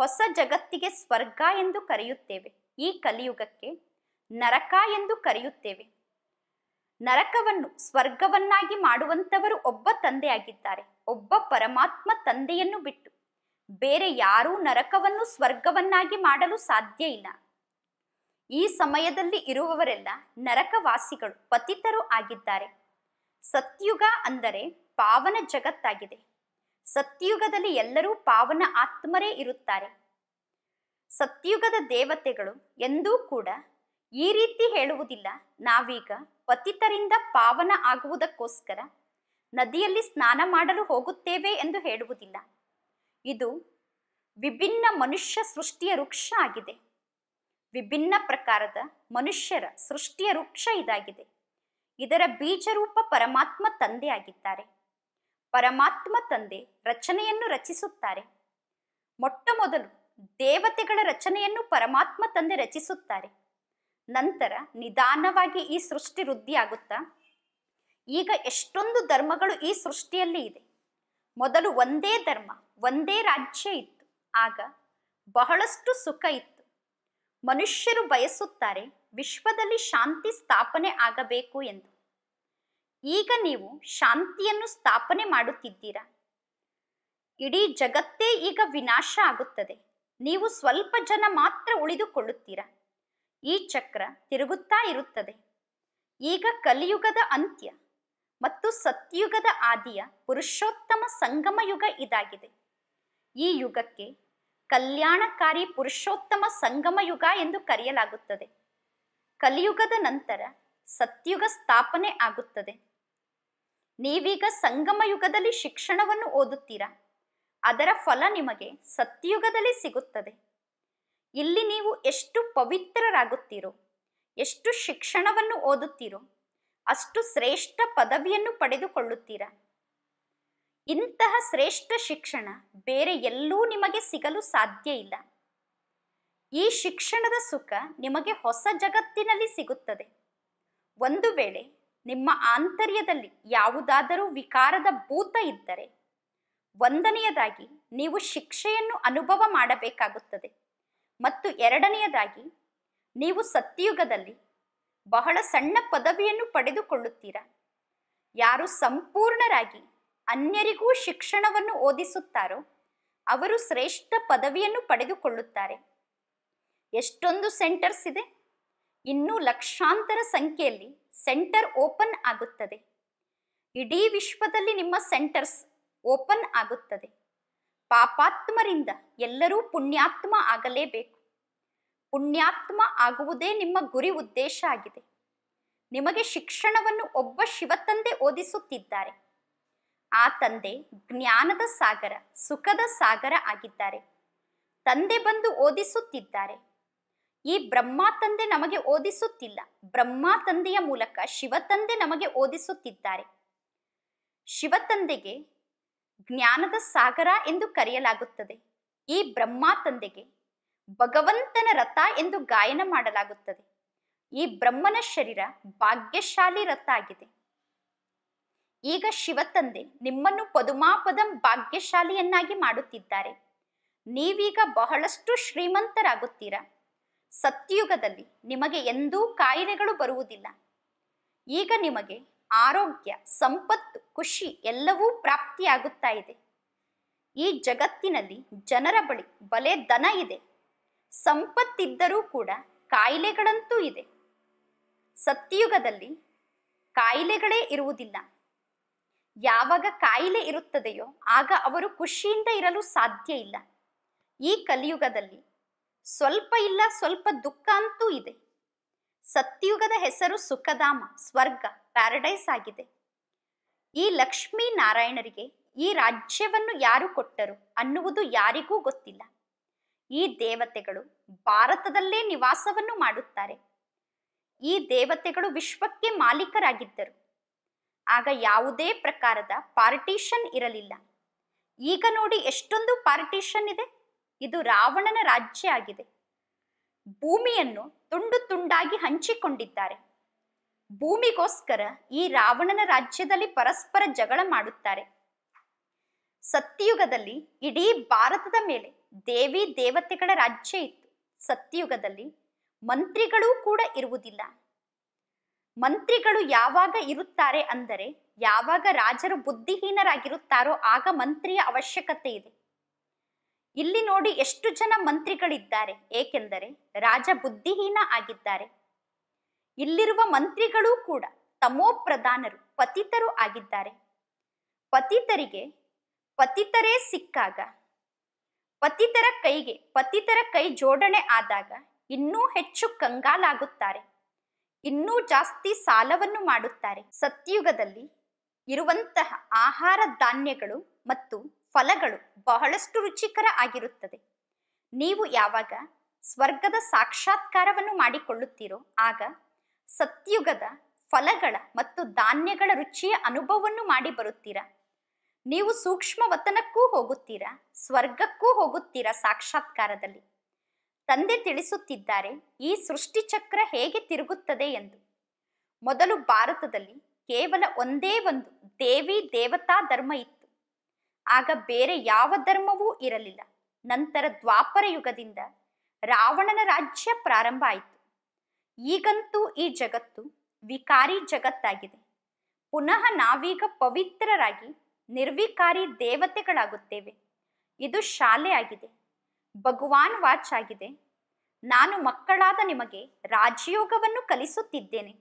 ಹೊಸ ಜಗತ್ತಿಗೆ ಸ್ವರ್ಗ ಎಂದು ಕರೆಯುತ್ತೇವೆ ಈ ಕಲಿಯುಗಕ್ಕೆ ನರಕ ಎಂದು ಕರೆಯುತ್ತೇವೆ ನರಕವನ್ನು ಸ್ವರ್ಗವನ್ನಾಗಿ ಮಾಡುವಂತವರು ಒಬ್ಬ ತಂದೆಯಾಗಿದ್ದಾರೆ ಒಬ್ಬ ಪರಮಾತ್ಮ ತಂದೆಯನ್ನು ಬಿಟ್ಟು ಬೇರೆ ಯಾರೂ ನರಕವನ್ನು ಸ್ವರ್ಗವನ್ನಾಗಿ ಮಾಡಲು ಸಾಧ್ಯ ಇಲ್ಲ ಈ ಸಮಯದಲ್ಲಿ ಇರುವವರೆಲ್ಲ ನರಕವಾಸಿಗಳು ಪತಿತರು ಆಗಿದ್ದಾರೆ ಸತ್ಯುಗ ಅಂದರೆ ಪಾವನ ಜಗತ್ತಾಗಿದೆ ಸತ್ಯುಗದಲ್ಲಿ ಎಲ್ಲರೂ ಪಾವನ ಆತ್ಮರೇ ಇರುತ್ತಾರೆ ಸತ್ಯುಗದ ದೇವತೆಗಳು ಎಂದೂ ಕೂಡ ಈ ರೀತಿ ಹೇಳುವುದಿಲ್ಲ ನಾವೀಗ ಪತಿತರಿಂದ ಪಾವನ ಆಗುವುದಕ್ಕೋಸ್ಕರ ನದಿಯಲ್ಲಿ ಸ್ನಾನ ಮಾಡಲು ಹೋಗುತ್ತೇವೆ ಎಂದು ಹೇಳುವುದಿಲ್ಲ ಇದು ವಿಭಿನ್ನ ಮನುಷ್ಯ ಸೃಷ್ಟಿಯ ವೃಕ್ಷ ಆಗಿದೆ ವಿಭಿನ್ನ ಪ್ರಕಾರದ ಮನುಷ್ಯರ ಸೃಷ್ಟಿಯ ವೃಕ್ಷ ಇದಾಗಿದೆ ಇದರ ಬೀಜರೂಪ ಪರಮಾತ್ಮ ತಂದೆ ಆಗಿದ್ದಾರೆ ಪರಮಾತ್ಮ ತಂದೆ ರಚನೆಯನ್ನು ರಚಿಸುತ್ತಾರೆ ಮೊಟ್ಟ ಮೊದಲು ದೇವತೆಗಳ ರಚನೆಯನ್ನು ಪರಮಾತ್ಮ ತಂದೆ ರಚಿಸುತ್ತಾರೆ ನಂತರ ನಿಧಾನವಾಗಿ ಈ ಸೃಷ್ಟಿ ವೃದ್ಧಿಯಾಗುತ್ತಾ ಈಗ ಎಷ್ಟೊಂದು ಧರ್ಮಗಳು ಈ ಸೃಷ್ಟಿಯಲ್ಲಿ ಇದೆ ಮೊದಲು ಒಂದೇ ಧರ್ಮ ಒಂದೇ ರಾಜ್ಯ ಇತ್ತು ಆಗ ಬಹಳಷ್ಟು ಸುಖ ಇತ್ತು ಮನುಷ್ಯರು ಬಯಸುತ್ತಾರೆ ವಿಶ್ವದಲ್ಲಿ ಶಾಂತಿ ಸ್ಥಾಪನೆ ಆಗಬೇಕು ಎಂದು ಈಗ ನೀವು ಶಾಂತಿಯನ್ನು ಸ್ಥಾಪನೆ ಮಾಡುತ್ತಿದ್ದೀರಾ ಇಡೀ ಜಗತ್ತೇ ಈಗ ವಿನಾಶ ಆಗುತ್ತದೆ ನೀವು ಸ್ವಲ್ಪ ಜನ ಮಾತ್ರ ಉಳಿದುಕೊಳ್ಳುತ್ತೀರಾ ಈ ಚಕ್ರ ತಿರುಗುತ್ತಾ ಇರುತ್ತದೆ ಈಗ ಕಲಿಯುಗದ ಅಂತ್ಯ ಮತ್ತು ಸತ್ಯುಗದ ಆದಿಯ ಪುರುಷೋತ್ತಮ ಸಂಗಮ ಯುಗ ಇದಾಗಿದೆ ಈ ಯುಗಕ್ಕೆ ಕಲ್ಯಾಣಕಾರಿ ಪುರುಷೋತ್ತಮ ಸಂಗಮ ಯುಗ ಎಂದು ಕರೆಯಲಾಗುತ್ತದೆ ಕಲಿಯುಗದ ನಂತರ ಸತ್ಯುಗ ಸ್ಥಾಪನೆ ಆಗುತ್ತದೆ ನೀವೀಗ ಸಂಗಮ ಯುಗದಲ್ಲಿ ಶಿಕ್ಷಣವನ್ನು ಓದುತ್ತೀರಾ ಅದರ ಫಲ ನಿಮಗೆ ಸತ್ಯುಗದಲ್ಲಿ ಸಿಗುತ್ತದೆ ಇಲ್ಲಿ ನೀವು ಎಷ್ಟು ಪವಿತ್ರರಾಗುತ್ತೀರೋ ಎಷ್ಟು ಶಿಕ್ಷಣವನ್ನು ಓದುತ್ತೀರೋ ಅಷ್ಟು ಶ್ರೇಷ್ಠ ಪದವಿಯನ್ನು ಪಡೆದುಕೊಳ್ಳುತ್ತೀರಾ ಇಂತಹ ಶ್ರೇಷ್ಠ ಶಿಕ್ಷಣ ಬೇರೆ ಎಲ್ಲೂ ನಿಮಗೆ ಸಿಗಲು ಸಾಧ್ಯ ಇಲ್ಲ ಈ ಶಿಕ್ಷಣದ ಸುಖ ನಿಮಗೆ ಹೊಸ ಜಗತ್ತಿನಲ್ಲಿ ಸಿಗುತ್ತದೆ ಒಂದು ವೇಳೆ ನಿಮ್ಮ ಆಂತರ್ಯದಲ್ಲಿ ಯಾವುದಾದರೂ ವಿಕಾರದ ಭೂತ ಇದ್ದರೆ ಒಂದನೆಯದಾಗಿ ನೀವು ಶಿಕ್ಷೆಯನ್ನು ಅನುಭವ ಮಾಡಬೇಕಾಗುತ್ತದೆ ಮತ್ತು ಎರಡನೆಯದಾಗಿ ನೀವು ಸತ್ಯಯುಗದಲ್ಲಿ ಬಹಳ ಸಣ್ಣ ಪದವಿಯನ್ನು ಪಡೆದುಕೊಳ್ಳುತ್ತೀರಾ ಯಾರು ಸಂಪೂರ್ಣರಾಗಿ ಅನ್ಯರಿಗೂ ಶಿಕ್ಷಣವನ್ನು ಓದಿಸುತ್ತಾರೋ ಅವರು ಶ್ರೇಷ್ಠ ಪದವಿಯನ್ನು ಪಡೆದುಕೊಳ್ಳುತ್ತಾರೆ ಎಷ್ಟೊಂದು ಸೆಂಟರ್ಸ್ ಇದೆ ಇನ್ನೂ ಲಕ್ಷಾಂತರ ಸಂಖ್ಯೆಯಲ್ಲಿ ಸೆಂಟರ್ ಓಪನ್ ಆಗುತ್ತದೆ ಇಡೀ ವಿಶ್ವದಲ್ಲಿ ನಿಮ್ಮ ಸೆಂಟರ್ಸ್ ಓಪನ್ ಆಗುತ್ತದೆ ಪಾಪಾತ್ಮರಿಂದ ಎಲ್ಲರೂ ಪುಣ್ಯಾತ್ಮ ಆಗಲೇಬೇಕು ಪುಣ್ಯಾತ್ಮ ಆಗುವುದೇ ನಿಮ್ಮ ಗುರಿ ಉದ್ದೇಶ ಆಗಿದೆ ನಿಮಗೆ ಶಿಕ್ಷಣವನ್ನು ಒಬ್ಬ ಶಿವತಂದೆ ಓದಿಸುತ್ತಿದ್ದಾರೆ ಆ ತಂದೆ ಜ್ಞಾನದ ಸಾಗರ ಸುಖದ ಸಾಗರ ಆಗಿದ್ದಾರೆ ತಂದೆ ಬಂದು ಓದಿಸುತ್ತಿದ್ದಾರೆ ಈ ಬ್ರಹ್ಮ ತಂದೆ ನಮಗೆ ಓದಿಸುತ್ತಿಲ್ಲ ಬ್ರಹ್ಮ ತಂದೆಯ ಮೂಲಕ ಶಿವ ತಂದೆ ನಮಗೆ ಓದಿಸುತ್ತಿದ್ದಾರೆ ಶಿವ ತಂದೆಗೆ ಜ್ಞಾನದ ಸಾಗರ ಎಂದು ಕರೆಯಲಾಗುತ್ತದೆ ಈ ಬ್ರಹ್ಮಾ ತಂದೆಗೆ ಭಗವಂತನ ರಥ ಎಂದು ಗಾಯನ ಮಾಡಲಾಗುತ್ತದೆ ಈ ಬ್ರಹ್ಮನ ಶರೀರ ಭಾಗ್ಯಶಾಲಿ ರಥ ಆಗಿದೆ ಈಗ ಶಿವತಂದೆ ನಿಮ್ಮನ್ನು ಪದುಮಾಪದಂ ಭಾಗ್ಯಶಾಲಿಯನ್ನಾಗಿ ಮಾಡುತ್ತಿದ್ದಾರೆ ನೀವೀಗ ಬಹಳಷ್ಟು ಶ್ರೀಮಂತರಾಗುತ್ತೀರಾ ಸತ್ಯುಗದಲ್ಲಿ ನಿಮಗೆ ಎಂದೂ ಕಾಯಿಲೆಗಳು ಬರುವುದಿಲ್ಲ ಈಗ ನಿಮಗೆ ಆರೋಗ್ಯ ಸಂಪತ್ತು ಖುಷಿ ಎಲ್ಲವೂ ಪ್ರಾಪ್ತಿಯಾಗುತ್ತಾ ಇದೆ ಈ ಜಗತ್ತಿನಲ್ಲಿ ಜನರ ಬಳಿ ಬಲೆ ದನ ಇದೆ ಸಂಪತ್ತಿದ್ದರೂ ಕೂಡ ಕಾಯಿಲೆಗಳಂತೂ ಇದೆ ಸತ್ಯಯುಗದಲ್ಲಿ ಕಾಯಿಲೆಗಳೇ ಇರುವುದಿಲ್ಲ ಯಾವಾಗ ಕಾಯಿಲೆ ಇರುತ್ತದೆಯೋ ಆಗ ಅವರು ಖುಷಿಯಿಂದ ಇರಲು ಸಾಧ್ಯ ಇಲ್ಲ ಈ ಕಲಿಯುಗದಲ್ಲಿ ಸ್ವಲ್ಪ ಇಲ್ಲ ಸ್ವಲ್ಪ ದುಃಖ ಅಂತೂ ಇದೆ ಸತ್ಯುಗದ ಹೆಸರು ಸುಖಧಾಮ ಸ್ವರ್ಗ ಪ್ಯಾರಡೈಸ್ ಆಗಿದೆ ಈ ಲಕ್ಷ್ಮೀ ನಾರಾಯಣರಿಗೆ ಈ ರಾಜ್ಯವನ್ನು ಯಾರು ಕೊಟ್ಟರು ಅನ್ನುವುದು ಯಾರಿಗೂ ಗೊತ್ತಿಲ್ಲ ಈ ದೇವತೆಗಳು ಭಾರತದಲ್ಲೇ ನಿವಾಸವನ್ನು ಮಾಡುತ್ತಾರೆ ಈ ದೇವತೆಗಳು ವಿಶ್ವಕ್ಕೆ ಮಾಲೀಕರಾಗಿದ್ದರು ಆಗ ಯಾವುದೇ ಪ್ರಕಾರದ ಪಾರ್ಟಿಷನ್ ಇರಲಿಲ್ಲ ಈಗ ನೋಡಿ ಎಷ್ಟೊಂದು ಪಾರ್ಟಿಷನ್ ಇದೆ ಇದು ರಾವಣನ ರಾಜ್ಯ ಆಗಿದೆ ಭೂಮಿಯನ್ನು ತುಂಡು ತುಂಡಾಗಿ ಹಂಚಿಕೊಂಡಿದ್ದಾರೆ ಭೂಮಿಗೋಸ್ಕರ ಈ ರಾವಣನ ರಾಜ್ಯದಲ್ಲಿ ಪರಸ್ಪರ ಜಗಳ ಮಾಡುತ್ತಾರೆ ಸತ್ಯಯುಗದಲ್ಲಿ ಇಡೀ ಭಾರತದ ಮೇಲೆ ದೇವಿ ದೇವತೆಗಳ ರಾಜ್ಯ ಇತ್ತು ಸತ್ಯಯುಗದಲ್ಲಿ ಮಂತ್ರಿಗಳೂ ಕೂಡ ಇರುವುದಿಲ್ಲ ಮಂತ್ರಿಗಳು ಯಾವಾಗ ಇರುತ್ತಾರೆ ಅಂದರೆ ಯಾವಾಗ ರಾಜರು ಬುದ್ಧಿಹೀನರಾಗಿರುತ್ತಾರೋ ಆಗ ಮಂತ್ರಿಯ ಅವಶ್ಯಕತೆ ಇದೆ ಇಲ್ಲಿ ನೋಡಿ ಎಷ್ಟು ಜನ ಮಂತ್ರಿಗಳಿದ್ದಾರೆ ಏಕೆಂದರೆ ರಾಜ ಬುದ್ಧಿಹೀನ ಆಗಿದ್ದಾರೆ ಇಲ್ಲಿರುವ ಮಂತ್ರಿಗಳೂ ಕೂಡ ಪ್ರಧಾನರು ಪತಿತರು ಆಗಿದ್ದಾರೆ ಪತಿತರಿಗೆ ಪತಿತರೇ ಸಿಕ್ಕಾಗ ಪತಿತರ ಕೈಗೆ ಪತಿತರ ಕೈ ಜೋಡಣೆ ಆದಾಗ ಇನ್ನೂ ಹೆಚ್ಚು ಕಂಗಾಲಾಗುತ್ತಾರೆ ಇನ್ನೂ ಜಾಸ್ತಿ ಸಾಲವನ್ನು ಮಾಡುತ್ತಾರೆ ಸತ್ಯುಗದಲ್ಲಿ ಇರುವಂತಹ ಆಹಾರ ಧಾನ್ಯಗಳು ಮತ್ತು ಫಲಗಳು ಬಹಳಷ್ಟು ರುಚಿಕರ ಆಗಿರುತ್ತದೆ ನೀವು ಯಾವಾಗ ಸ್ವರ್ಗದ ಸಾಕ್ಷಾತ್ಕಾರವನ್ನು ಮಾಡಿಕೊಳ್ಳುತ್ತೀರೋ ಆಗ ಸತ್ಯುಗದ ಫಲಗಳ ಮತ್ತು ಧಾನ್ಯಗಳ ರುಚಿಯ ಅನುಭವವನ್ನು ಮಾಡಿ ಬರುತ್ತೀರಾ ನೀವು ಸೂಕ್ಷ್ಮ ವತನಕ್ಕೂ ಹೋಗುತ್ತೀರಾ ಸ್ವರ್ಗಕ್ಕೂ ಹೋಗುತ್ತೀರಾ ಸಾಕ್ಷಾತ್ಕಾರದಲ್ಲಿ ತಂದೆ ತಿಳಿಸುತ್ತಿದ್ದಾರೆ ಈ ಸೃಷ್ಟಿಚಕ್ರ ಹೇಗೆ ತಿರುಗುತ್ತದೆ ಎಂದು ಮೊದಲು ಭಾರತದಲ್ಲಿ ಕೇವಲ ಒಂದೇ ಒಂದು ದೇವಿ ದೇವತಾ ಧರ್ಮ ಇತ್ತು ಆಗ ಬೇರೆ ಯಾವ ಧರ್ಮವೂ ಇರಲಿಲ್ಲ ನಂತರ ದ್ವಾಪರ ಯುಗದಿಂದ ರಾವಣನ ರಾಜ್ಯ ಪ್ರಾರಂಭ ಆಯಿತು ಈಗಂತೂ ಈ ಜಗತ್ತು ವಿಕಾರಿ ಜಗತ್ತಾಗಿದೆ ಪುನಃ ನಾವೀಗ ಪವಿತ್ರರಾಗಿ ನಿರ್ವಿಕಾರಿ ದೇವತೆಗಳಾಗುತ್ತೇವೆ ಇದು ಶಾಲೆ ಆಗಿದೆ ಭಗವಾನ್ ವಾಚ್ ಆಗಿದೆ ನಾನು ಮಕ್ಕಳಾದ ನಿಮಗೆ ರಾಜಯೋಗವನ್ನು ಕಲಿಸುತ್ತಿದ್ದೇನೆ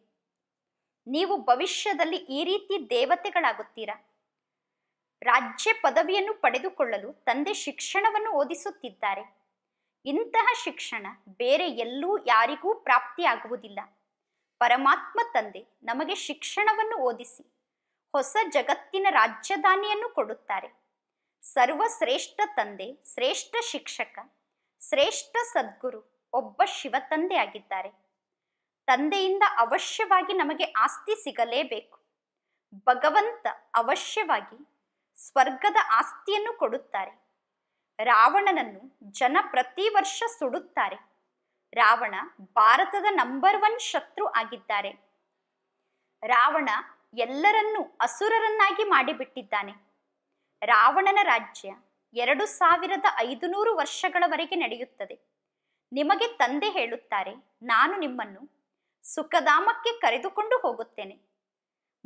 ನೀವು ಭವಿಷ್ಯದಲ್ಲಿ ಈ ರೀತಿ ದೇವತೆಗಳಾಗುತ್ತೀರಾ ರಾಜ್ಯ ಪದವಿಯನ್ನು ಪಡೆದುಕೊಳ್ಳಲು ತಂದೆ ಶಿಕ್ಷಣವನ್ನು ಓದಿಸುತ್ತಿದ್ದಾರೆ ಇಂತಹ ಶಿಕ್ಷಣ ಬೇರೆ ಎಲ್ಲೂ ಯಾರಿಗೂ ಪ್ರಾಪ್ತಿಯಾಗುವುದಿಲ್ಲ ಪರಮಾತ್ಮ ತಂದೆ ನಮಗೆ ಶಿಕ್ಷಣವನ್ನು ಓದಿಸಿ ಹೊಸ ಜಗತ್ತಿನ ರಾಜಧಾನಿಯನ್ನು ಕೊಡುತ್ತಾರೆ ಸರ್ವಶ್ರೇಷ್ಠ ತಂದೆ ಶ್ರೇಷ್ಠ ಶಿಕ್ಷಕ ಶ್ರೇಷ್ಠ ಸದ್ಗುರು ಒಬ್ಬ ಶಿವತಂದೆ ಆಗಿದ್ದಾರೆ ತಂದೆಯಿಂದ ಅವಶ್ಯವಾಗಿ ನಮಗೆ ಆಸ್ತಿ ಸಿಗಲೇಬೇಕು ಭಗವಂತ ಅವಶ್ಯವಾಗಿ ಸ್ವರ್ಗದ ಆಸ್ತಿಯನ್ನು ಕೊಡುತ್ತಾರೆ ರಾವಣನನ್ನು ಜನ ಪ್ರತಿ ವರ್ಷ ಸುಡುತ್ತಾರೆ ರಾವಣ ಭಾರತದ ನಂಬರ್ ಒನ್ ಶತ್ರು ಆಗಿದ್ದಾರೆ ರಾವಣ ಎಲ್ಲರನ್ನೂ ಅಸುರರನ್ನಾಗಿ ಮಾಡಿಬಿಟ್ಟಿದ್ದಾನೆ ರಾವಣನ ರಾಜ್ಯ ಎರಡು ಸಾವಿರದ ಐದುನೂರು ವರ್ಷಗಳವರೆಗೆ ನಡೆಯುತ್ತದೆ ನಿಮಗೆ ತಂದೆ ಹೇಳುತ್ತಾರೆ ನಾನು ನಿಮ್ಮನ್ನು ಸುಖಧಾಮಕ್ಕೆ ಕರೆದುಕೊಂಡು ಹೋಗುತ್ತೇನೆ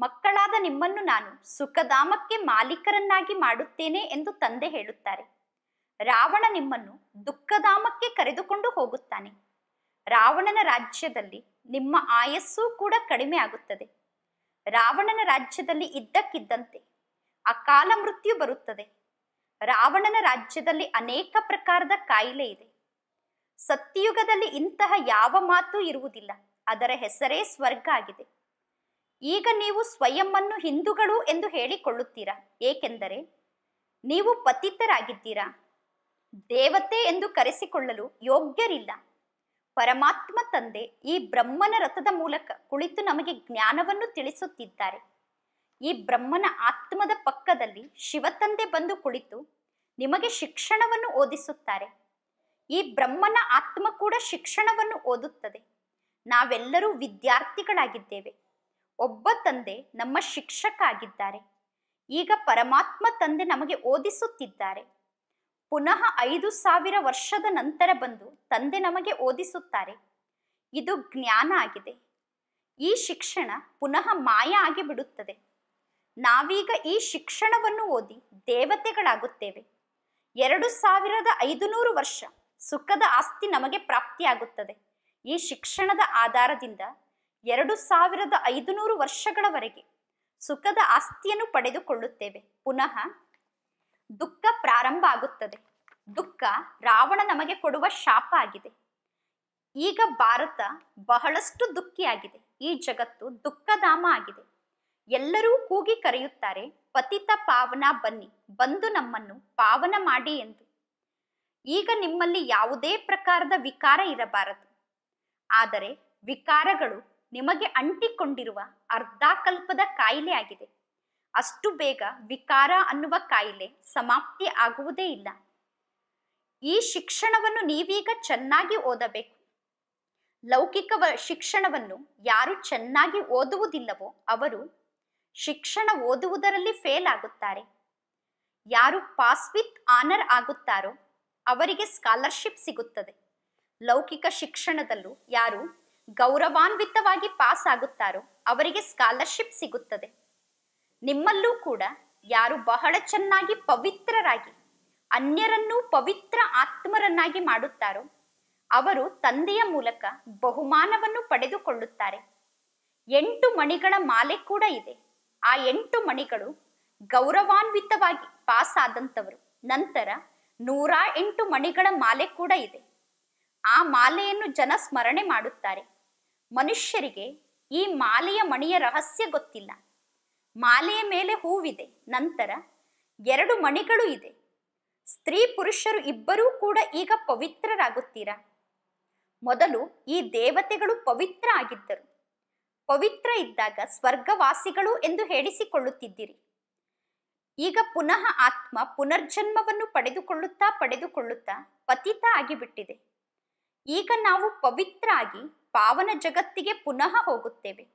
ಮಕ್ಕಳಾದ ನಿಮ್ಮನ್ನು ನಾನು ಸುಖಧಾಮಕ್ಕೆ ಮಾಲೀಕರನ್ನಾಗಿ ಮಾಡುತ್ತೇನೆ ಎಂದು ತಂದೆ ಹೇಳುತ್ತಾರೆ ರಾವಣ ನಿಮ್ಮನ್ನು ದುಃಖಧಾಮಕ್ಕೆ ಕರೆದುಕೊಂಡು ಹೋಗುತ್ತಾನೆ ರಾವಣನ ರಾಜ್ಯದಲ್ಲಿ ನಿಮ್ಮ ಆಯಸ್ಸೂ ಕೂಡ ಕಡಿಮೆ ಆಗುತ್ತದೆ ರಾವಣನ ರಾಜ್ಯದಲ್ಲಿ ಇದ್ದಕ್ಕಿದ್ದಂತೆ ಅಕಾಲ ಮೃತ್ಯು ಬರುತ್ತದೆ ರಾವಣನ ರಾಜ್ಯದಲ್ಲಿ ಅನೇಕ ಪ್ರಕಾರದ ಕಾಯಿಲೆ ಇದೆ ಸತ್ಯಯುಗದಲ್ಲಿ ಇಂತಹ ಯಾವ ಮಾತು ಇರುವುದಿಲ್ಲ ಅದರ ಹೆಸರೇ ಸ್ವರ್ಗ ಆಗಿದೆ ಈಗ ನೀವು ಸ್ವಯಂ ಹಿಂದೂಗಳು ಎಂದು ಹೇಳಿಕೊಳ್ಳುತ್ತೀರಾ ಏಕೆಂದರೆ ನೀವು ಪತಿತರಾಗಿದ್ದೀರಾ ದೇವತೆ ಎಂದು ಕರೆಸಿಕೊಳ್ಳಲು ಯೋಗ್ಯರಿಲ್ಲ ಪರಮಾತ್ಮ ತಂದೆ ಈ ಬ್ರಹ್ಮನ ರಥದ ಮೂಲಕ ಕುಳಿತು ನಮಗೆ ಜ್ಞಾನವನ್ನು ತಿಳಿಸುತ್ತಿದ್ದಾರೆ ಈ ಬ್ರಹ್ಮನ ಆತ್ಮದ ಪಕ್ಕದಲ್ಲಿ ಶಿವತಂದೆ ಬಂದು ಕುಳಿತು ನಿಮಗೆ ಶಿಕ್ಷಣವನ್ನು ಓದಿಸುತ್ತಾರೆ ಈ ಬ್ರಹ್ಮನ ಆತ್ಮ ಕೂಡ ಶಿಕ್ಷಣವನ್ನು ಓದುತ್ತದೆ ನಾವೆಲ್ಲರೂ ವಿದ್ಯಾರ್ಥಿಗಳಾಗಿದ್ದೇವೆ ಒಬ್ಬ ತಂದೆ ನಮ್ಮ ಶಿಕ್ಷಕ ಆಗಿದ್ದಾರೆ ಈಗ ಪರಮಾತ್ಮ ತಂದೆ ನಮಗೆ ಓದಿಸುತ್ತಿದ್ದಾರೆ ಪುನಃ ಐದು ಸಾವಿರ ವರ್ಷದ ನಂತರ ಬಂದು ತಂದೆ ನಮಗೆ ಓದಿಸುತ್ತಾರೆ ಇದು ಜ್ಞಾನ ಆಗಿದೆ ಈ ಶಿಕ್ಷಣ ಪುನಃ ಮಾಯ ಆಗಿ ಬಿಡುತ್ತದೆ ನಾವೀಗ ಈ ಶಿಕ್ಷಣವನ್ನು ಓದಿ ದೇವತೆಗಳಾಗುತ್ತೇವೆ ಎರಡು ಸಾವಿರದ ಐದುನೂರು ವರ್ಷ ಸುಖದ ಆಸ್ತಿ ನಮಗೆ ಪ್ರಾಪ್ತಿಯಾಗುತ್ತದೆ ಈ ಶಿಕ್ಷಣದ ಆಧಾರದಿಂದ ಎರಡು ಸಾವಿರದ ಐದುನೂರು ವರ್ಷಗಳವರೆಗೆ ಸುಖದ ಆಸ್ತಿಯನ್ನು ಪಡೆದುಕೊಳ್ಳುತ್ತೇವೆ ಪುನಃ ದುಃಖ ಪ್ರಾರಂಭ ಆಗುತ್ತದೆ ದುಃಖ ರಾವಣ ನಮಗೆ ಕೊಡುವ ಶಾಪ ಆಗಿದೆ ಈಗ ಭಾರತ ಬಹಳಷ್ಟು ದುಃಖಿಯಾಗಿದೆ ಈ ಜಗತ್ತು ದುಃಖಧಾಮ ಆಗಿದೆ ಎಲ್ಲರೂ ಕೂಗಿ ಕರೆಯುತ್ತಾರೆ ಪತಿತ ಪಾವನ ಬನ್ನಿ ಬಂದು ನಮ್ಮನ್ನು ಪಾವನ ಮಾಡಿ ಎಂದು ಈಗ ನಿಮ್ಮಲ್ಲಿ ಯಾವುದೇ ಪ್ರಕಾರದ ವಿಕಾರ ಇರಬಾರದು ಆದರೆ ವಿಕಾರಗಳು ನಿಮಗೆ ಅಂಟಿಕೊಂಡಿರುವ ಅರ್ಧಾಕಲ್ಪದ ಕಾಯಿಲೆ ಆಗಿದೆ ಅಷ್ಟು ಬೇಗ ವಿಕಾರ ಅನ್ನುವ ಕಾಯಿಲೆ ಸಮಾಪ್ತಿ ಆಗುವುದೇ ಇಲ್ಲ ಈ ಶಿಕ್ಷಣವನ್ನು ನೀವೀಗ ಚೆನ್ನಾಗಿ ಓದಬೇಕು ಲೌಕಿಕ ಶಿಕ್ಷಣವನ್ನು ಯಾರು ಚೆನ್ನಾಗಿ ಓದುವುದಿಲ್ಲವೋ ಅವರು ಶಿಕ್ಷಣ ಓದುವುದರಲ್ಲಿ ಫೇಲ್ ಆಗುತ್ತಾರೆ ಯಾರು ಪಾಸ್ ವಿತ್ ಆನರ್ ಆಗುತ್ತಾರೋ ಅವರಿಗೆ ಸ್ಕಾಲರ್ಶಿಪ್ ಸಿಗುತ್ತದೆ ಲೌಕಿಕ ಶಿಕ್ಷಣದಲ್ಲೂ ಯಾರು ಗೌರವಾನ್ವಿತವಾಗಿ ಪಾಸ್ ಆಗುತ್ತಾರೋ ಅವರಿಗೆ ಸ್ಕಾಲರ್ಶಿಪ್ ಸಿಗುತ್ತದೆ ನಿಮ್ಮಲ್ಲೂ ಕೂಡ ಯಾರು ಬಹಳ ಚೆನ್ನಾಗಿ ಪವಿತ್ರರಾಗಿ ಅನ್ಯರನ್ನೂ ಪವಿತ್ರ ಆತ್ಮರನ್ನಾಗಿ ಮಾಡುತ್ತಾರೋ ಅವರು ತಂದೆಯ ಮೂಲಕ ಬಹುಮಾನವನ್ನು ಪಡೆದುಕೊಳ್ಳುತ್ತಾರೆ ಎಂಟು ಮಣಿಗಳ ಮಾಲೆ ಕೂಡ ಇದೆ ಆ ಎಂಟು ಮಣಿಗಳು ಗೌರವಾನ್ವಿತವಾಗಿ ಪಾಸ್ ಆದಂಥವರು ನಂತರ ನೂರ ಎಂಟು ಮಣಿಗಳ ಮಾಲೆ ಕೂಡ ಇದೆ ಆ ಮಾಲೆಯನ್ನು ಜನ ಸ್ಮರಣೆ ಮಾಡುತ್ತಾರೆ ಮನುಷ್ಯರಿಗೆ ಈ ಮಾಲೆಯ ಮಣಿಯ ರಹಸ್ಯ ಗೊತ್ತಿಲ್ಲ ಮಾಲೆಯ ಮೇಲೆ ಹೂವಿದೆ ನಂತರ ಎರಡು ಮಣಿಗಳು ಇದೆ ಸ್ತ್ರೀ ಪುರುಷರು ಇಬ್ಬರೂ ಕೂಡ ಈಗ ಪವಿತ್ರರಾಗುತ್ತೀರಾ ಮೊದಲು ಈ ದೇವತೆಗಳು ಪವಿತ್ರ ಆಗಿದ್ದರು ಪವಿತ್ರ ಇದ್ದಾಗ ಸ್ವರ್ಗವಾಸಿಗಳು ಎಂದು ಹೇಳಿಸಿಕೊಳ್ಳುತ್ತಿದ್ದಿರಿ ಈಗ ಪುನಃ ಆತ್ಮ ಪುನರ್ಜನ್ಮವನ್ನು ಪಡೆದುಕೊಳ್ಳುತ್ತಾ ಪಡೆದುಕೊಳ್ಳುತ್ತಾ ಪತಿತ ಆಗಿಬಿಟ್ಟಿದೆ ಈಗ ನಾವು ಪವಿತ್ರ ಆಗಿ ಪಾವನ ಜಗತ್ತಿಗೆ ಪುನಃ ಹೋಗುತ್ತೇವೆ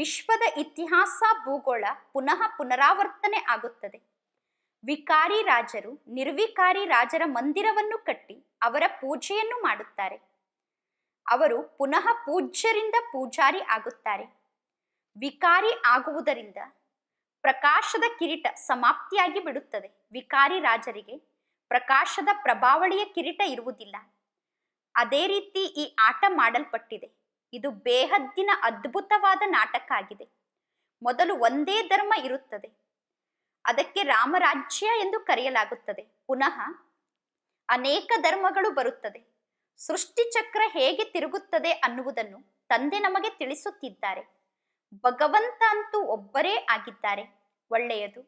ವಿಶ್ವದ ಇತಿಹಾಸ ಭೂಗೋಳ ಪುನಃ ಪುನರಾವರ್ತನೆ ಆಗುತ್ತದೆ ವಿಕಾರಿ ರಾಜರು ನಿರ್ವಿಕಾರಿ ರಾಜರ ಮಂದಿರವನ್ನು ಕಟ್ಟಿ ಅವರ ಪೂಜೆಯನ್ನು ಮಾಡುತ್ತಾರೆ ಅವರು ಪುನಃ ಪೂಜ್ಯರಿಂದ ಪೂಜಾರಿ ಆಗುತ್ತಾರೆ ವಿಕಾರಿ ಆಗುವುದರಿಂದ ಪ್ರಕಾಶದ ಕಿರೀಟ ಸಮಾಪ್ತಿಯಾಗಿ ಬಿಡುತ್ತದೆ ವಿಕಾರಿ ರಾಜರಿಗೆ ಪ್ರಕಾಶದ ಪ್ರಭಾವಳಿಯ ಕಿರೀಟ ಇರುವುದಿಲ್ಲ ಅದೇ ರೀತಿ ಈ ಆಟ ಮಾಡಲ್ಪಟ್ಟಿದೆ ಇದು ಬೇಹದ್ದಿನ ಅದ್ಭುತವಾದ ನಾಟಕ ಆಗಿದೆ ಮೊದಲು ಒಂದೇ ಧರ್ಮ ಇರುತ್ತದೆ ಅದಕ್ಕೆ ರಾಮರಾಜ್ಯ ಎಂದು ಕರೆಯಲಾಗುತ್ತದೆ ಪುನಃ ಅನೇಕ ಧರ್ಮಗಳು ಬರುತ್ತದೆ ಸೃಷ್ಟಿಚಕ್ರ ಹೇಗೆ ತಿರುಗುತ್ತದೆ ಅನ್ನುವುದನ್ನು ತಂದೆ ನಮಗೆ ತಿಳಿಸುತ್ತಿದ್ದಾರೆ ಭಗವಂತ ಅಂತೂ ಒಬ್ಬರೇ ಆಗಿದ್ದಾರೆ ಒಳ್ಳೆಯದು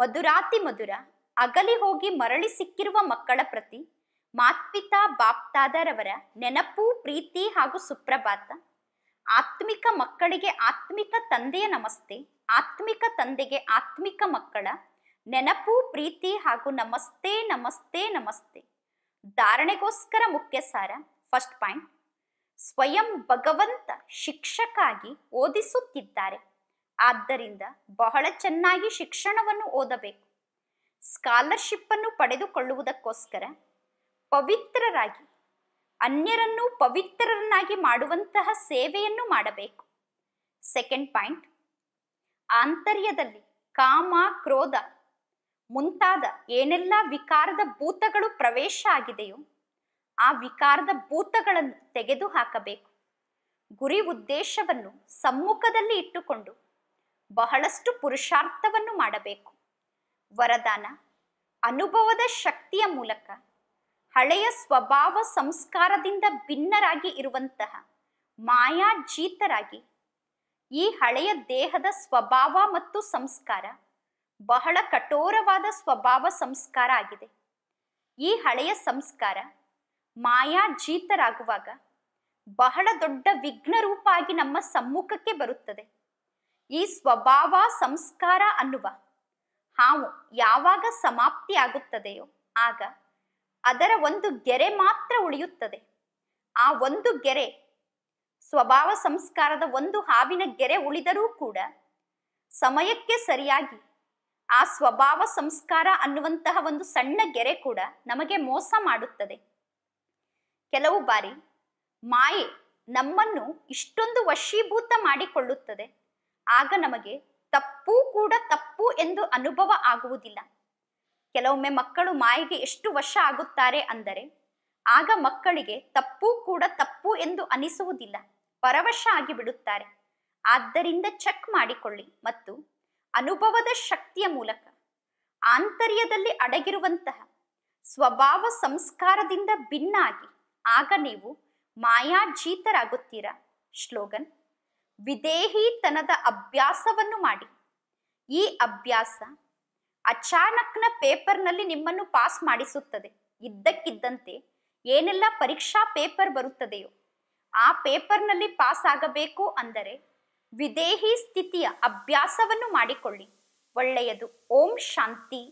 ಮಧುರಾತಿ ಮಧುರ ಅಗಲಿ ಹೋಗಿ ಮರಳಿ ಸಿಕ್ಕಿರುವ ಮಕ್ಕಳ ಪ್ರತಿ ಮಾತ್ಪಿತಾ ಬಾಪ್ತಾದರವರ ನೆನಪು ಪ್ರೀತಿ ಹಾಗೂ ಸುಪ್ರಭಾತ ಆತ್ಮಿಕ ಮಕ್ಕಳಿಗೆ ಆತ್ಮಿಕ ತಂದೆಯ ನಮಸ್ತೆ ಆತ್ಮಿಕ ತಂದೆಗೆ ಆತ್ಮಿಕ ಮಕ್ಕಳ ನೆನಪು ಪ್ರೀತಿ ಹಾಗೂ ನಮಸ್ತೆ ನಮಸ್ತೆ ನಮಸ್ತೆ ಧಾರಣೆಗೋಸ್ಕರ ಮುಖ್ಯ ಸಾರ ಫಸ್ಟ್ ಪಾಯಿಂಟ್ ಸ್ವಯಂ ಭಗವಂತ ಶಿಕ್ಷಕಾಗಿ ಓದಿಸುತ್ತಿದ್ದಾರೆ ಆದ್ದರಿಂದ ಬಹಳ ಚೆನ್ನಾಗಿ ಶಿಕ್ಷಣವನ್ನು ಓದಬೇಕು ಸ್ಕಾಲರ್ಶಿಪ್ ಅನ್ನು ಪಡೆದುಕೊಳ್ಳುವುದಕ್ಕೋಸ್ಕರ ಪವಿತ್ರರಾಗಿ ಅನ್ಯರನ್ನು ಪವಿತ್ರರನ್ನಾಗಿ ಮಾಡುವಂತಹ ಸೇವೆಯನ್ನು ಮಾಡಬೇಕು ಸೆಕೆಂಡ್ ಪಾಯಿಂಟ್ ಆಂತರ್ಯದಲ್ಲಿ ಕಾಮ ಕ್ರೋಧ ಮುಂತಾದ ಏನೆಲ್ಲ ವಿಕಾರದ ಭೂತಗಳು ಪ್ರವೇಶ ಆಗಿದೆಯೋ ಆ ವಿಕಾರದ ಭೂತಗಳನ್ನು ತೆಗೆದು ಹಾಕಬೇಕು ಗುರಿ ಉದ್ದೇಶವನ್ನು ಸಮ್ಮುಖದಲ್ಲಿ ಇಟ್ಟುಕೊಂಡು ಬಹಳಷ್ಟು ಪುರುಷಾರ್ಥವನ್ನು ಮಾಡಬೇಕು ವರದಾನ ಅನುಭವದ ಶಕ್ತಿಯ ಮೂಲಕ ಹಳೆಯ ಸ್ವಭಾವ ಸಂಸ್ಕಾರದಿಂದ ಭಿನ್ನರಾಗಿ ಇರುವಂತಹ ಮಾಯಾಜೀತರಾಗಿ ಈ ಹಳೆಯ ದೇಹದ ಸ್ವಭಾವ ಮತ್ತು ಸಂಸ್ಕಾರ ಬಹಳ ಕಠೋರವಾದ ಸ್ವಭಾವ ಸಂಸ್ಕಾರ ಆಗಿದೆ ಈ ಹಳೆಯ ಸಂಸ್ಕಾರ ಮಾಯಾಜೀತರಾಗುವಾಗ ಬಹಳ ದೊಡ್ಡ ವಿಘ್ನ ರೂಪ ಆಗಿ ನಮ್ಮ ಸಮ್ಮುಖಕ್ಕೆ ಬರುತ್ತದೆ ಈ ಸ್ವಭಾವ ಸಂಸ್ಕಾರ ಅನ್ನುವ ಹಾವು ಯಾವಾಗ ಸಮಾಪ್ತಿ ಆಗುತ್ತದೆಯೋ ಆಗ ಅದರ ಒಂದು ಗೆರೆ ಮಾತ್ರ ಉಳಿಯುತ್ತದೆ ಆ ಒಂದು ಗೆರೆ ಸ್ವಭಾವ ಸಂಸ್ಕಾರದ ಒಂದು ಹಾವಿನ ಗೆರೆ ಉಳಿದರೂ ಕೂಡ ಸಮಯಕ್ಕೆ ಸರಿಯಾಗಿ ಆ ಸ್ವಭಾವ ಸಂಸ್ಕಾರ ಅನ್ನುವಂತಹ ಒಂದು ಸಣ್ಣ ಗೆರೆ ಕೂಡ ನಮಗೆ ಮೋಸ ಮಾಡುತ್ತದೆ ಕೆಲವು ಬಾರಿ ಮಾಯೆ ನಮ್ಮನ್ನು ಇಷ್ಟೊಂದು ವಶೀಭೂತ ಮಾಡಿಕೊಳ್ಳುತ್ತದೆ ಆಗ ನಮಗೆ ತಪ್ಪು ಕೂಡ ತಪ್ಪು ಎಂದು ಅನುಭವ ಆಗುವುದಿಲ್ಲ ಕೆಲವೊಮ್ಮೆ ಮಕ್ಕಳು ಮಾಯೆಗೆ ಎಷ್ಟು ವಶ ಆಗುತ್ತಾರೆ ಅಂದರೆ ಆಗ ಮಕ್ಕಳಿಗೆ ತಪ್ಪು ಕೂಡ ತಪ್ಪು ಎಂದು ಅನಿಸುವುದಿಲ್ಲ ಪರವಶ ಆಗಿ ಬಿಡುತ್ತಾರೆ ಆದ್ದರಿಂದ ಚೆಕ್ ಮಾಡಿಕೊಳ್ಳಿ ಮತ್ತು ಅನುಭವದ ಶಕ್ತಿಯ ಮೂಲಕ ಆಂತರ್ಯದಲ್ಲಿ ಅಡಗಿರುವಂತಹ ಸ್ವಭಾವ ಸಂಸ್ಕಾರದಿಂದ ಭಿನ್ನಾಗಿ ಆಗ ನೀವು ಮಾಯಾಜೀತರಾಗುತ್ತೀರಾ ಶ್ಲೋಗನ್ ವಿದೇಹಿತನದ ಅಭ್ಯಾಸವನ್ನು ಮಾಡಿ ಈ ಅಭ್ಯಾಸ ಅಚಾನಕ್ನ ಪೇಪರ್ನಲ್ಲಿ ನಿಮ್ಮನ್ನು ಪಾಸ್ ಮಾಡಿಸುತ್ತದೆ ಇದ್ದಕ್ಕಿದ್ದಂತೆ ಏನೆಲ್ಲ ಪರೀಕ್ಷಾ ಪೇಪರ್ ಬರುತ್ತದೆಯೋ ಆ ಪೇಪರ್ನಲ್ಲಿ ಪಾಸ್ ಆಗಬೇಕು ಅಂದರೆ ವಿದೇಹಿ ಸ್ಥಿತಿಯ ಅಭ್ಯಾಸವನ್ನು ಮಾಡಿಕೊಳ್ಳಿ ಒಳ್ಳೆಯದು ಓಂ ಶಾಂತಿ